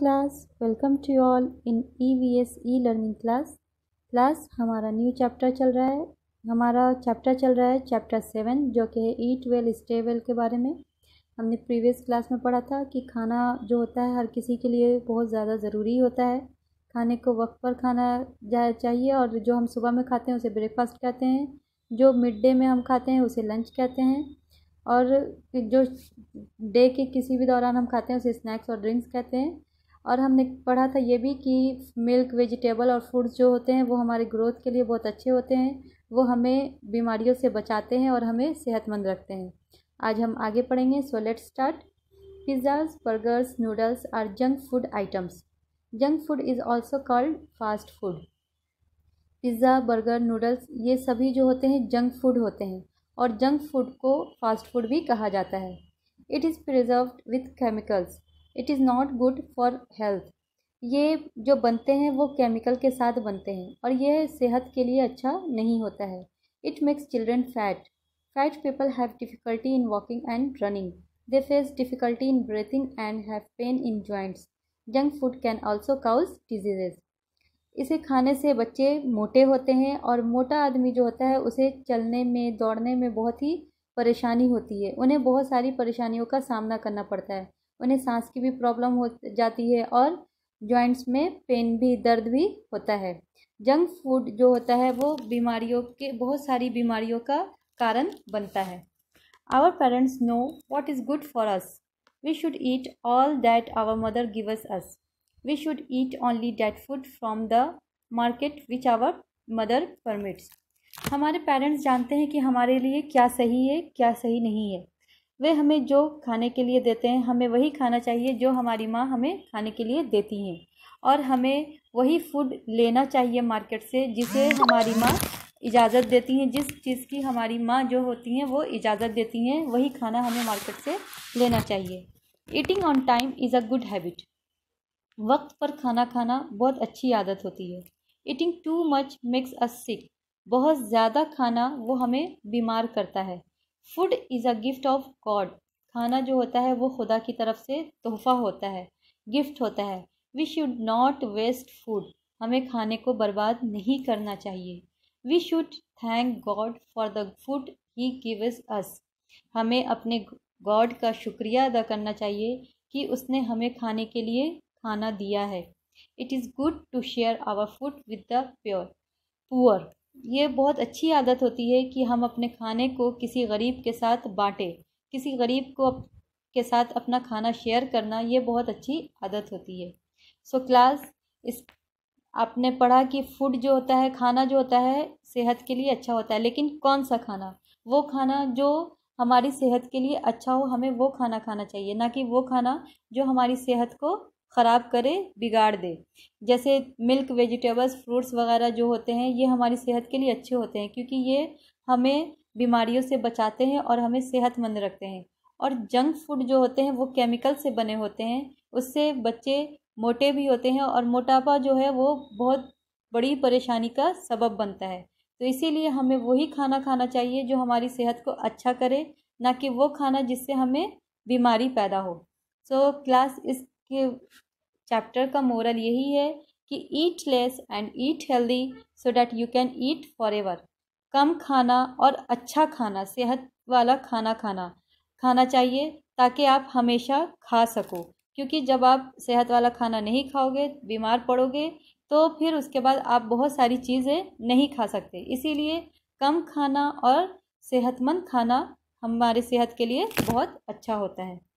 class welcome to all in E V S E learning class हमारा new chapter चल रहा है हमारा चैप्टर चल रहा है चैप्टर सेवन जो कि है ईट वेल स्टे वेल के बारे में हमने प्रीवियस क्लास में पढ़ा था कि खाना जो होता है हर किसी के लिए बहुत ज़्यादा ज़रूरी होता है खाने को वक्त पर खाना जाए चाहिए और जो हम सुबह में खाते हैं उसे ब्रेकफास्ट कहते हैं जो मिड डे में हम खाते हैं उसे लंच कहते हैं और जो डे के किसी भी दौरान हम खाते हैं उसे स्नैक्स और ड्रिंक्स कहते हैं और हमने पढ़ा था ये भी कि मिल्क वेजिटेबल और फूड्स जो होते हैं वो हमारे ग्रोथ के लिए बहुत अच्छे होते हैं वो हमें बीमारियों से बचाते हैं और हमें सेहतमंद रखते हैं आज हम आगे पढ़ेंगे so let start pizzas burgers noodles are junk food items junk food is also called fast food pizza burger noodles ये सभी जो होते हैं जंक फूड होते हैं और जंक फूड को फास्ट फूड भी कहा जाता है it is preserved with chemicals it is not good for health ये जो बनते हैं वो केमिकल के साथ बनते हैं और यह सेहत के लिए अच्छा नहीं होता है it makes children fat fat people have difficulty in walking and running they face difficulty in breathing and have pain in joints junk food can also cause diseases इसे खाने से बच्चे मोटे होते हैं और मोटा आदमी जो होता है उसे चलने में दौड़ने में बहुत ही परेशानी होती है उन्हें बहुत सारी परेशानियों का सामना करना पड़ता है उन्हें सांस की भी प्रॉब्लम हो जाती है और जॉइंट्स में पेन भी दर्द भी होता है जंक फूड जो होता है वो बीमारियों के बहुत सारी बीमारियों का कारण बनता है our parents know what is good for us we should eat all that our mother gives us we should eat only that food from the market which our mother permits हमारे पेरेंट्स जानते हैं कि हमारे लिए क्या सही है क्या सही नहीं है वे हमें जो खाने के लिए देते हैं हमें वही खाना चाहिए जो हमारी माँ हमें खाने के लिए देती हैं और हमें वही फूड लेना चाहिए मार्केट से जिसे हमारी माँ इजाज़त देती हैं जिस चीज़ की हमारी माँ जो होती हैं वो इजाज़त देती हैं वही खाना हमें मार्केट से लेना चाहिए eating on time is a good habit वक्त पर खाना खाना बहुत अच्छी आदत होती है eating too much makes us sick बहुत ज़्यादा खाना वो हमें बीमार करता है food is a gift of God खाना जो होता है वो खुदा की तरफ से तोहफा होता है गिफ्ट होता है we should not waste food हमें खाने को बर्बाद नहीं करना चाहिए we should thank God for the food he gives us हमें अपने गॉड का शुक्रिया अदा करना चाहिए कि उसने हमें खाने के लिए खाना दिया है it is good to share our food with the pure poor ये बहुत अच्छी आदत होती है कि हम अपने खाने को किसी गरीब के साथ बाँटें किसी गरीब को के साथ अपना खाना शेयर करना ये बहुत अच्छी आदत होती है सो so, क्लास इस आपने पढ़ा कि फूड जो होता है खाना जो होता है सेहत के लिए अच्छा होता है लेकिन कौन सा खाना वो खाना जो हमारी सेहत के लिए अच्छा हो हमें वो खाना खाना चाहिए ना कि वो खाना जो हमारी सेहत को ख़राब करे बिगाड़ दे जैसे मिल्क वेजिटेबल्स फ्रूट्स वगैरह जो होते हैं ये हमारी सेहत के लिए अच्छे होते हैं क्योंकि ये हमें बीमारियों से बचाते हैं और हमें सेहतमंद रखते हैं और जंक फूड जो होते हैं वो केमिकल से बने होते हैं उससे बच्चे मोटे भी होते हैं और मोटापा जो है वो बहुत बड़ी परेशानी का सबब बनता है तो इसीलिए हमें वही खाना खाना चाहिए जो हमारी सेहत को अच्छा करे ना कि वो खाना जिससे हमें बीमारी पैदा हो सो so, क्लास इस कि चैप्टर का मोरल यही है कि eat less and eat healthy so that you can eat forever कम खाना और अच्छा खाना सेहत वाला खाना खाना खाना चाहिए ताकि आप हमेशा खा सको क्योंकि जब आप सेहत वाला खाना नहीं खाओगे बीमार पड़ोगे तो फिर उसके बाद आप बहुत सारी चीज़ें नहीं खा सकते इसीलिए कम खाना और सेहतमंद खाना हमारे सेहत के लिए बहुत अच्छा होता है